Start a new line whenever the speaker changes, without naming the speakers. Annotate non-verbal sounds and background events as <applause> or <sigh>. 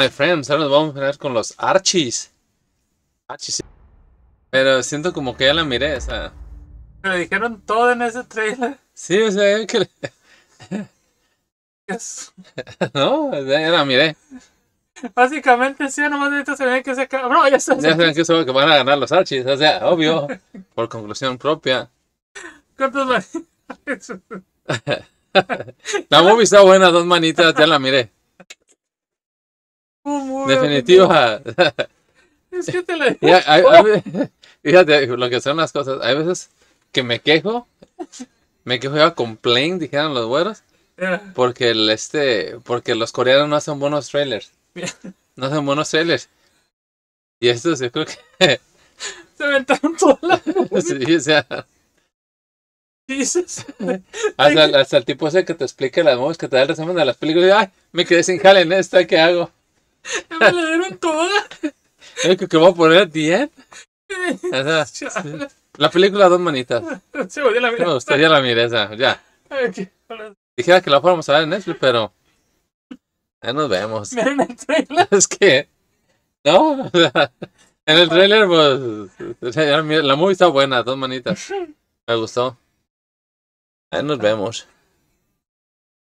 My friends, ahora nos vamos a poner con los Archies. Archies. Pero siento como que ya la miré, o sea. dijeron todo en ese trailer. Sí, o sea, que. <laughs> no, ya la miré. Básicamente, sí, nomás necesitas saber que se acaba. No, ya sabes. Ya saben que, que van a ganar los Archies, o sea, obvio. por conclusión propia. ¿Cuántos manitas? <laughs> <laughs> la movie está buena, dos manitas, ya la miré. Definitiva. <laughs> es que te la... <laughs> fíjate, lo que son las cosas. Hay veces que me quejo. Me quejo con complain, dijeron los güeros. Porque el este, porque los coreanos no hacen buenos trailers. No hacen buenos trailers. Y esto yo creo que <laughs> se aventaron todas la o sea. hasta, el tipo ese que te explica las movies, que te da el resumen de las películas. Ay, me quedé sin jale en esta, ¿qué hago? <laughs> me me dieron toda toda. ¿Qué voy a poner diez ¿eh? <laughs> La película Dos Manitas. Sí, la No, Me gustaría la mira esa, ya. Dijera que la fuéramos a ver en Netflix, pero. Ya nos vemos. ¿En el trailer? <laughs> Es que. No, en el trailer, pues. La movie está buena, Dos Manitas. Me gustó. Ya nos vemos.